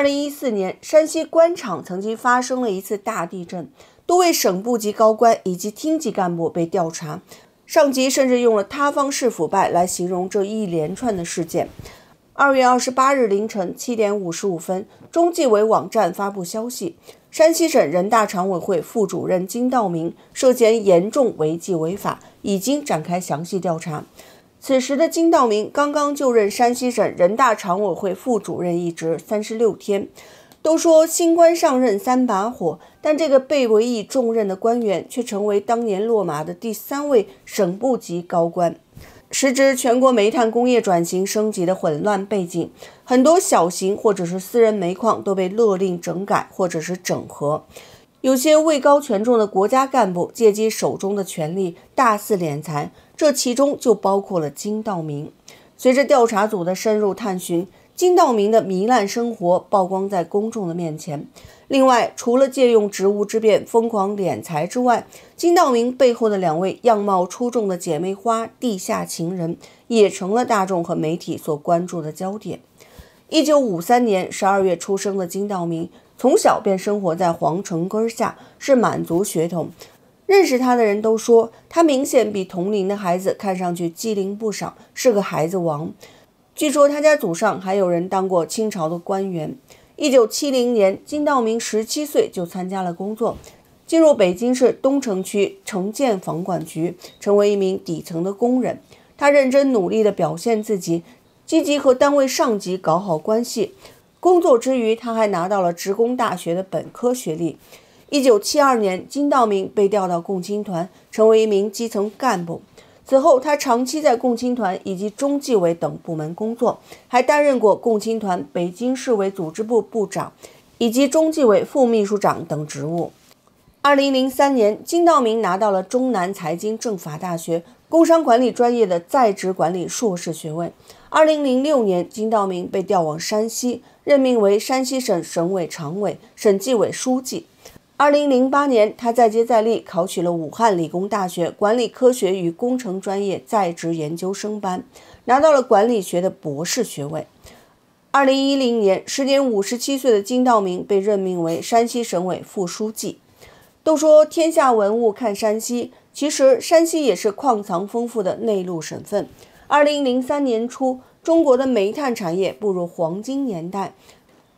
二零一四年，山西官场曾经发生了一次大地震，多位省部级高官以及厅级干部被调查，上级甚至用了“塌方式腐败”来形容这一连串的事件。二月二十八日凌晨七点五十五分，中纪委网站发布消息，山西省人大常委会副主任金道明涉嫌严重违纪违法，已经展开详细调查。此时的金道明刚刚就任山西省人大常委会副主任一职三十六天，都说新官上任三把火，但这个被委以重任的官员却成为当年落马的第三位省部级高官。时值全国煤炭工业转型升级的混乱背景，很多小型或者是私人煤矿都被勒令整改或者是整合，有些位高权重的国家干部借机手中的权力大肆敛财。这其中就包括了金道明。随着调查组的深入探寻，金道明的糜烂生活曝光在公众的面前。另外，除了借用职务之便疯狂敛财之外，金道明背后的两位样貌出众的姐妹花地下情人，也成了大众和媒体所关注的焦点。一九五三年十二月出生的金道明，从小便生活在皇城根下，是满族血统。认识他的人都说，他明显比同龄的孩子看上去机灵不少，是个孩子王。据说他家祖上还有人当过清朝的官员。一九七零年，金道明十七岁就参加了工作，进入北京市东城区城建房管局，成为一名底层的工人。他认真努力地表现自己，积极和单位上级搞好关系。工作之余，他还拿到了职工大学的本科学历。一九七二年，金道铭被调到共青团，成为一名基层干部。此后，他长期在共青团以及中纪委等部门工作，还担任过共青团北京市委组织部部长以及中纪委副秘书长等职务。二零零三年，金道铭拿到了中南财经政法大学工商管理专业的在职管理硕士学位。二零零六年，金道铭被调往山西，任命为山西省省委常委、省纪委书记。二零零八年，他再接再厉，考取了武汉理工大学管理科学与工程专业在职研究生班，拿到了管理学的博士学位。二零一零年，时年五十七岁的金道明被任命为山西省委副书记。都说天下文物看山西，其实山西也是矿藏丰富的内陆省份。二零零三年初，中国的煤炭产业步入黄金年代。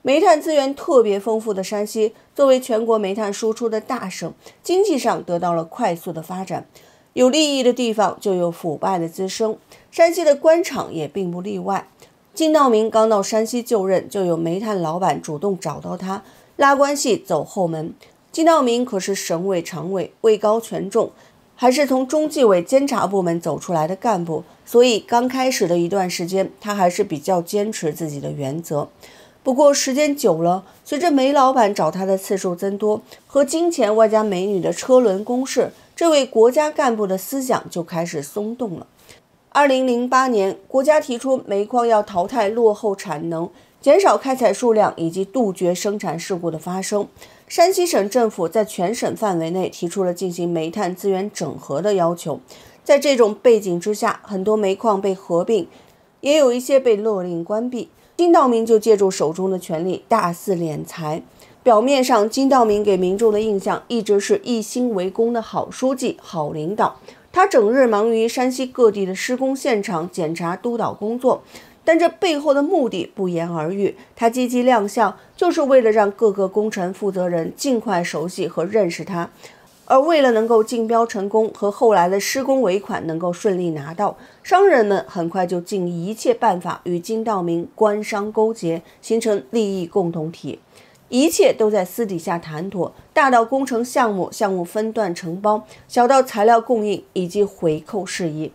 煤炭资源特别丰富的山西，作为全国煤炭输出的大省，经济上得到了快速的发展。有利益的地方就有腐败的滋生，山西的官场也并不例外。金道明刚到山西就任，就有煤炭老板主动找到他拉关系走后门。金道明可是省委常委，位高权重，还是从中纪委监察部门走出来的干部，所以刚开始的一段时间，他还是比较坚持自己的原则。不过时间久了，随着煤老板找他的次数增多，和金钱外加美女的车轮攻势，这位国家干部的思想就开始松动了。二零零八年，国家提出煤矿要淘汰落后产能，减少开采数量，以及杜绝生产事故的发生。山西省政府在全省范围内提出了进行煤炭资源整合的要求。在这种背景之下，很多煤矿被合并，也有一些被勒令关闭。金道明就借助手中的权力大肆敛财。表面上，金道明给民众的印象一直是一心为公的好书记、好领导。他整日忙于山西各地的施工现场检查、督导工作，但这背后的目的不言而喻。他积极亮相，就是为了让各个工程负责人尽快熟悉和认识他。而为了能够竞标成功和后来的施工尾款能够顺利拿到，商人们很快就尽一切办法与金道明官商勾结，形成利益共同体。一切都在私底下谈妥，大到工程项目、项目分段承包，小到材料供应以及回扣事宜，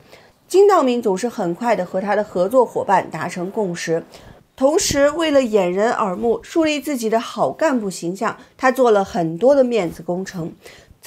金道明总是很快的和他的合作伙伴达成共识。同时，为了掩人耳目，树立自己的好干部形象，他做了很多的面子工程。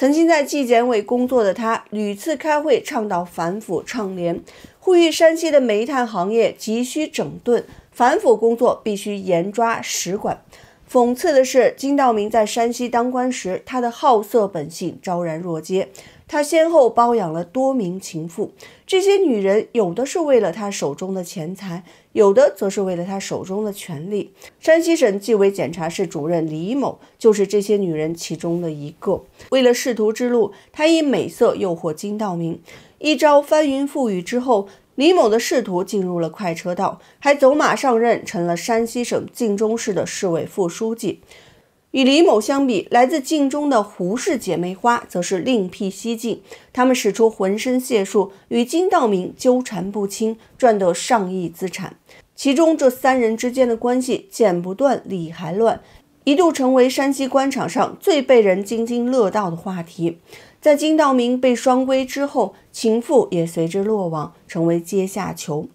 曾经在纪检委工作的他，屡次开会倡导反腐倡廉，呼吁山西的煤炭行业急需整顿，反腐工作必须严抓实管。讽刺的是，金道明在山西当官时，他的好色本性昭然若揭。他先后包养了多名情妇，这些女人有的是为了他手中的钱财，有的则是为了他手中的权利。山西省纪委检查室主任李某就是这些女人其中的一个。为了仕途之路，他以美色诱惑金道明，一朝翻云覆雨之后，李某的仕途进入了快车道，还走马上任，成了山西省晋中市的市委副书记。与李某相比，来自晋中的胡氏姐妹花则是另辟蹊径，她们使出浑身解数，与金道明纠缠不清，赚得上亿资产。其中，这三人之间的关系剪不断理还乱，一度成为山西官场上最被人津津乐道的话题。在金道明被双规之后，情妇也随之落网，成为阶下囚。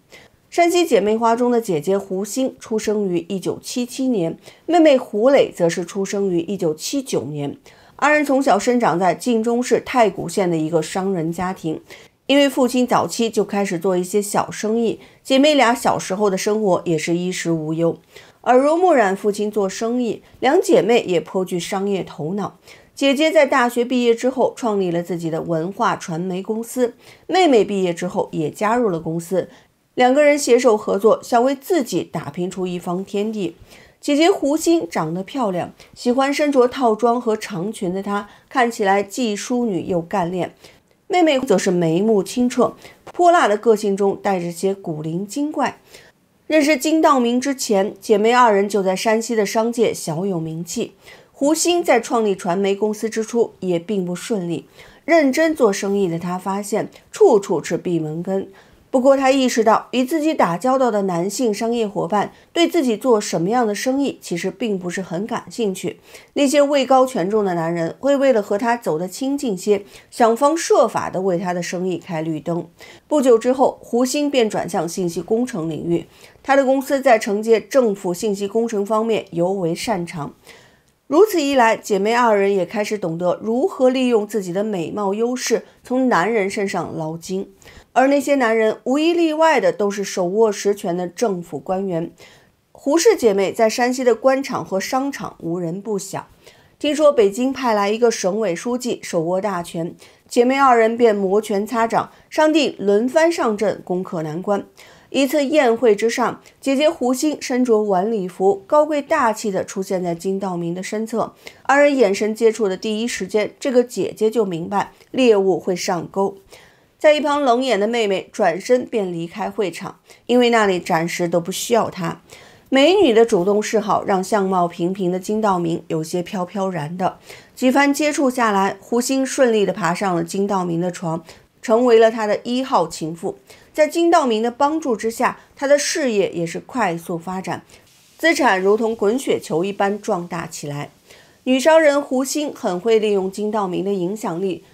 山西姐妹花中的姐姐胡鑫出生于一九七七年，妹妹胡磊则是出生于一九七九年。二人从小生长在晋中市太谷县的一个商人家庭，因为父亲早期就开始做一些小生意，姐妹俩小时候的生活也是衣食无忧。耳濡目染父亲做生意，两姐妹也颇具商业头脑。姐姐在大学毕业之后创立了自己的文化传媒公司，妹妹毕业之后也加入了公司。两个人携手合作，想为自己打拼出一方天地。姐姐胡鑫长得漂亮，喜欢身着套装和长裙的她，看起来既淑女又干练。妹妹则是眉目清澈、泼辣的个性中带着些古灵精怪。认识金道明之前，姐妹二人就在山西的商界小有名气。胡鑫在创立传媒公司之初也并不顺利，认真做生意的她发现处处是闭门羹。不过，他意识到与自己打交道的男性商业伙伴对自己做什么样的生意其实并不是很感兴趣。那些位高权重的男人会为了和他走得亲近些，想方设法的为他的生意开绿灯。不久之后，胡鑫便转向信息工程领域，他的公司在承接政府信息工程方面尤为擅长。如此一来，姐妹二人也开始懂得如何利用自己的美貌优势从男人身上捞金。而那些男人无一例外的都是手握实权的政府官员。胡氏姐妹在山西的官场和商场无人不晓。听说北京派来一个省委书记，手握大权，姐妹二人便摩拳擦掌，商定轮番上阵攻克难关。一次宴会之上，姐姐胡心身着晚礼服，高贵大气的出现在金道明的身侧。二人眼神接触的第一时间，这个姐姐就明白猎物会上钩。在一旁冷眼的妹妹转身便离开会场，因为那里暂时都不需要她。美女的主动示好，让相貌平平的金道明有些飘飘然的。几番接触下来，胡鑫顺利的爬上了金道明的床，成为了他的一号情妇。在金道明的帮助之下，他的事业也是快速发展，资产如同滚雪球一般壮大起来。女商人胡鑫很会利用金道明的影响力。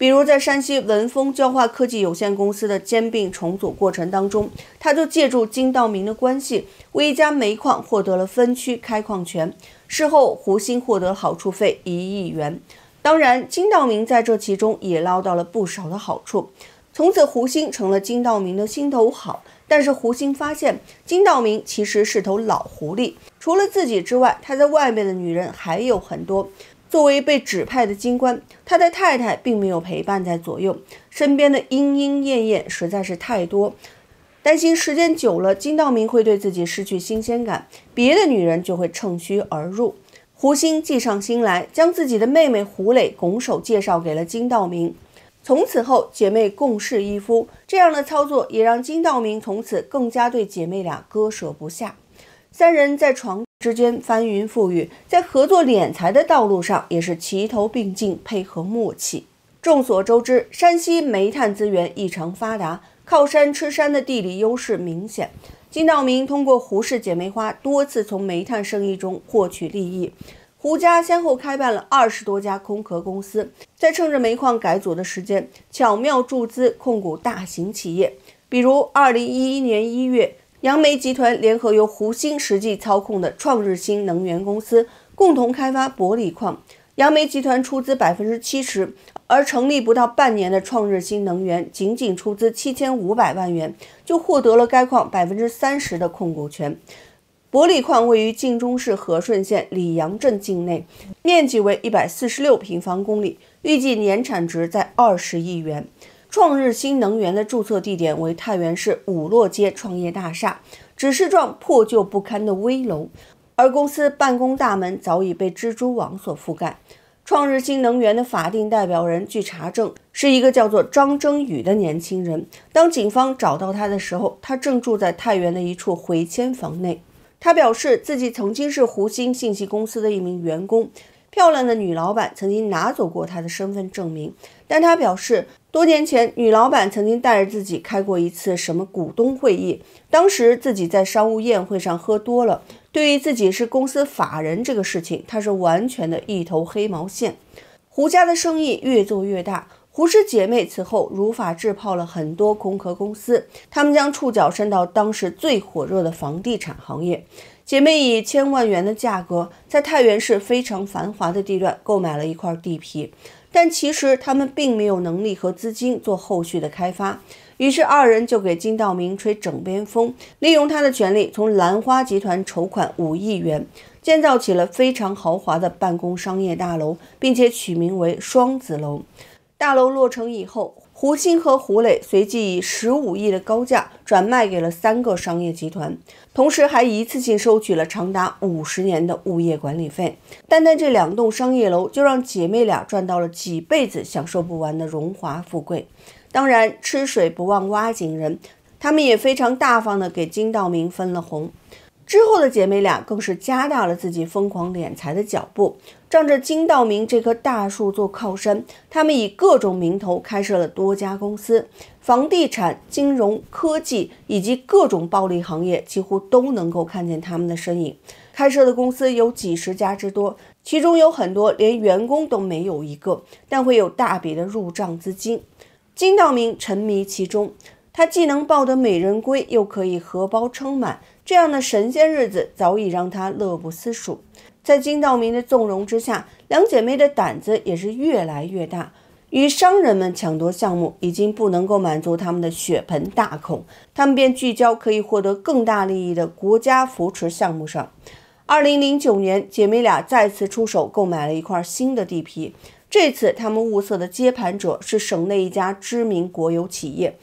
比如在山西文峰焦化科技有限公司的兼并重组过程当中，他就借助金道明的关系，为一家煤矿获得了分区开矿权。事后，胡鑫获得好处费一亿元。当然，金道明在这其中也捞到了不少的好处。从此，胡鑫成了金道明的心头好。但是，胡鑫发现金道明其实是头老狐狸，除了自己之外，他在外面的女人还有很多。作为被指派的金官，他的太太并没有陪伴在左右，身边的莺莺燕燕实在是太多，担心时间久了金道明会对自己失去新鲜感，别的女人就会乘虚而入。胡鑫计上心来，将自己的妹妹胡磊拱手介绍给了金道明，从此后姐妹共侍一夫，这样的操作也让金道明从此更加对姐妹俩割舍不下，三人在床。之间翻云覆雨，在合作敛财的道路上也是齐头并进，配合默契。众所周知，山西煤炭资源异常发达，靠山吃山的地理优势明显。金兆明通过胡氏姐妹花多次从煤炭生意中获取利益，胡家先后开办了二十多家空壳公司，在趁着煤矿改组的时间，巧妙注资控股大型企业，比如二零一一年一月。杨梅集团联合由胡鑫实际操控的创日新能源公司，共同开发玻璃矿。杨梅集团出资百分之七十，而成立不到半年的创日新能源，仅仅出资七千五百万元，就获得了该矿百分之三十的控股权。玻璃矿位于晋中市和顺县李阳镇境内，面积为一百四十六平方公里，预计年产值在二十亿元。创日新能源的注册地点为太原市五洛街创业大厦，只是幢破旧不堪的危楼，而公司办公大门早已被蜘蛛网所覆盖。创日新能源的法定代表人据查证是一个叫做张征宇的年轻人。当警方找到他的时候，他正住在太原的一处回迁房内。他表示自己曾经是湖星信息公司的一名员工。漂亮的女老板曾经拿走过她的身份证明，但她表示，多年前女老板曾经带着自己开过一次什么股东会议，当时自己在商务宴会上喝多了，对于自己是公司法人这个事情，她是完全的一头黑毛线。胡家的生意越做越大，胡氏姐妹此后如法炮制，泡了很多空壳公司，他们将触角伸到当时最火热的房地产行业。姐妹以千万元的价格在太原市非常繁华的地段购买了一块地皮，但其实他们并没有能力和资金做后续的开发，于是二人就给金道明吹枕边风，利用他的权利，从兰花集团筹款五亿元，建造起了非常豪华的办公商业大楼，并且取名为双子楼。大楼落成以后。胡鑫和胡磊随即以十五亿的高价转卖给了三个商业集团，同时还一次性收取了长达五十年的物业管理费。单单这两栋商业楼就让姐妹俩赚到了几辈子享受不完的荣华富贵。当然，吃水不忘挖井人，他们也非常大方地给金道明分了红。之后的姐妹俩更是加大了自己疯狂敛财的脚步。仗着金道明这棵大树做靠山，他们以各种名头开设了多家公司，房地产、金融科技以及各种暴利行业几乎都能够看见他们的身影。开设的公司有几十家之多，其中有很多连员工都没有一个，但会有大笔的入账资金。金道明沉迷其中，他既能抱得美人归，又可以荷包撑满，这样的神仙日子早已让他乐不思蜀。在金道明的纵容之下，两姐妹的胆子也是越来越大。与商人们抢夺项目已经不能够满足他们的血盆大口，他们便聚焦可以获得更大利益的国家扶持项目上。二零零九年，姐妹俩再次出手购买了一块新的地皮。这次，他们物色的接盘者是省内一家知名国有企业。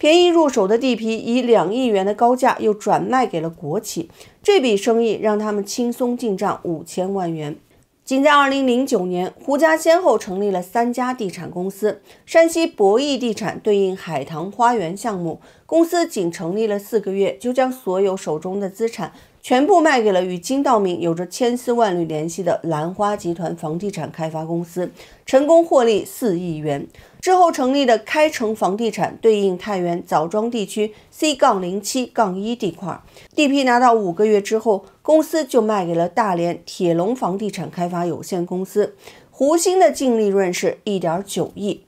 便宜入手的地皮，以两亿元的高价又转卖给了国企。这笔生意让他们轻松进账五千万元。仅在二零零九年，胡家先后成立了三家地产公司。山西博弈地产对应海棠花园项目，公司仅成立了四个月，就将所有手中的资产。全部卖给了与金道明有着千丝万缕联系的兰花集团房地产开发公司，成功获利四亿元。之后成立的开城房地产对应太原枣庄地区 C 杠零七杠一地块，地皮拿到五个月之后，公司就卖给了大连铁龙房地产开发有限公司，胡鑫的净利润是一点九亿。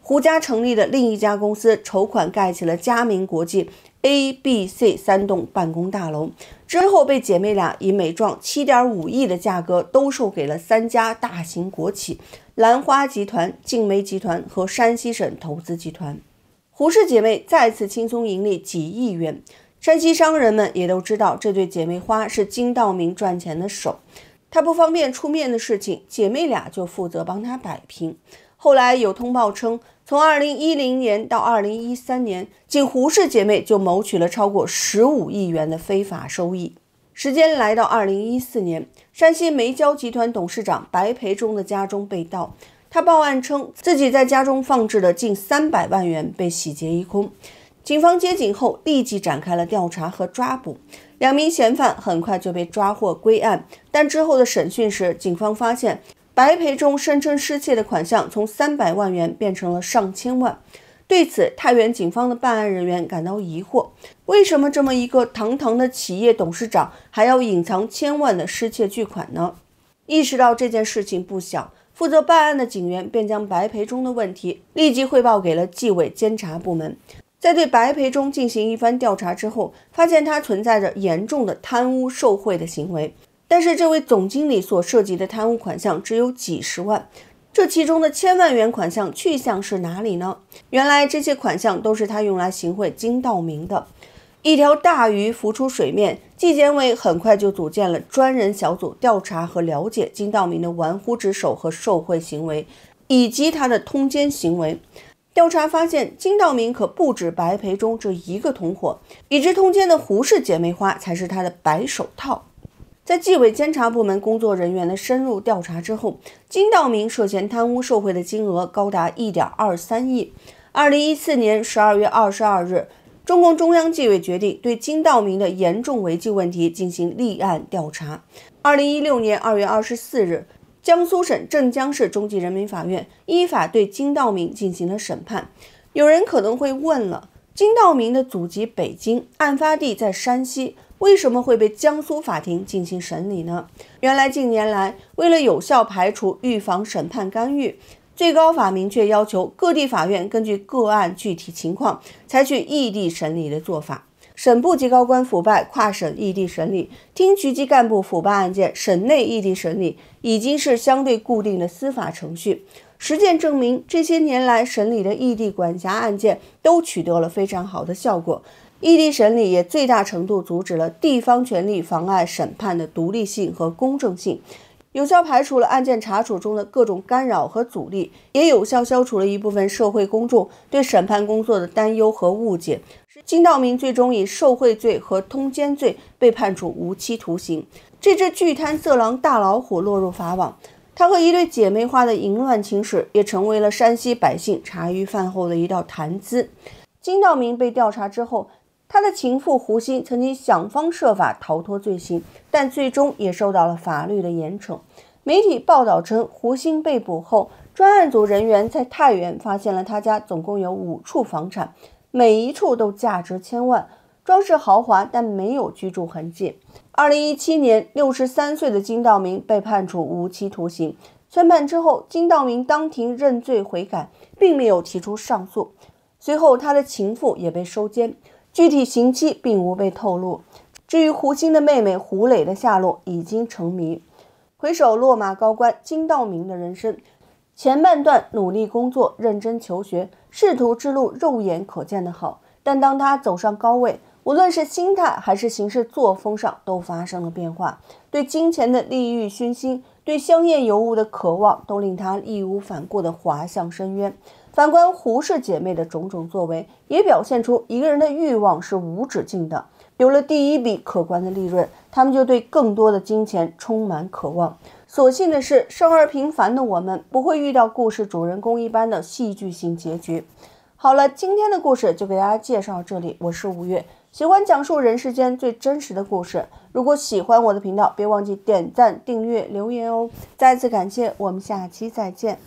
胡家成立的另一家公司筹款盖起了嘉明国际 A、B、C 三栋办公大楼。之后被姐妹俩以每幢七点五亿的价格兜售给了三家大型国企：兰花集团、晋煤集团和山西省投资集团。胡氏姐妹再次轻松盈利几亿元。山西商人们也都知道，这对姐妹花是金道明赚钱的手。他不方便出面的事情，姐妹俩就负责帮他摆平。后来有通报称。从二零一零年到二零一三年，仅胡氏姐妹就谋取了超过十五亿元的非法收益。时间来到二零一四年，山西煤焦集团董事长白培忠的家中被盗，他报案称自己在家中放置的近三百万元被洗劫一空。警方接警后立即展开了调查和抓捕，两名嫌犯很快就被抓获归案。但之后的审讯时，警方发现。白培中声称失窃的款项从三百万元变成了上千万，对此太原警方的办案人员感到疑惑：为什么这么一个堂堂的企业董事长还要隐藏千万的失窃巨款呢？意识到这件事情不小，负责办案的警员便将白培中的问题立即汇报给了纪委监察部门。在对白培中进行一番调查之后，发现他存在着严重的贪污受贿的行为。但是这位总经理所涉及的贪污款项只有几十万，这其中的千万元款项去向是哪里呢？原来这些款项都是他用来行贿金道明的。一条大鱼浮出水面，纪检委很快就组建了专人小组调查和了解金道明的玩忽职守和受贿行为，以及他的通奸行为。调查发现，金道明可不止白培忠这一个同伙，与之通奸的胡氏姐妹花才是他的白手套。在纪委监察部门工作人员的深入调查之后，金道明涉嫌贪污受贿的金额高达一点二三亿。二零一四年十二月二十二日，中共中央纪委决定对金道明的严重违纪问题进行立案调查。二零一六年二月二十四日，江苏省镇江市中级人民法院依法对金道明进行了审判。有人可能会问了，金道明的祖籍北京，案发地在山西。为什么会被江苏法庭进行审理呢？原来近年来，为了有效排除、预防审判干预，最高法明确要求各地法院根据个案具体情况，采取异地审理的做法。省部级高官腐败、跨省异地审理，厅局级干部腐败案件省内异地审理，已经是相对固定的司法程序。实践证明，这些年来审理的异地管辖案件都取得了非常好的效果。异地审理也最大程度阻止了地方权力妨碍审判的独立性和公正性，有效排除了案件查处中的各种干扰和阻力，也有效消除了一部分社会公众对审判工作的担忧和误解。金道明最终以受贿罪和通奸罪被判处无期徒刑，这只巨贪色狼大老虎落入法网。他和一对姐妹花的淫乱情史也成为了山西百姓茶余饭后的一道谈资。金道明被调查之后。他的情妇胡鑫曾经想方设法逃脱罪行，但最终也受到了法律的严惩。媒体报道称，胡鑫被捕后，专案组人员在太原发现了他家总共有五处房产，每一处都价值千万，装饰豪华，但没有居住痕迹。二零一七年，六十三岁的金道明被判处无期徒刑。宣判之后，金道明当庭认罪悔改，并没有提出上诉。随后，他的情妇也被收监。具体刑期并无被透露。至于胡鑫的妹妹胡磊的下落，已经成谜。回首落马高官金道明的人生，前半段努力工作、认真求学，仕途之路肉眼可见的好。但当他走上高位，无论是心态还是行事作风上都发生了变化，对金钱的利欲熏心，对香艳尤物的渴望，都令他义无反顾地滑向深渊。反观胡氏姐妹的种种作为，也表现出一个人的欲望是无止境的。有了第一笔可观的利润，他们就对更多的金钱充满渴望。所幸的是，生而平凡的我们不会遇到故事主人公一般的戏剧性结局。好了，今天的故事就给大家介绍到这里。我是吴越，喜欢讲述人世间最真实的故事。如果喜欢我的频道，别忘记点赞、订阅、留言哦！再次感谢，我们下期再见。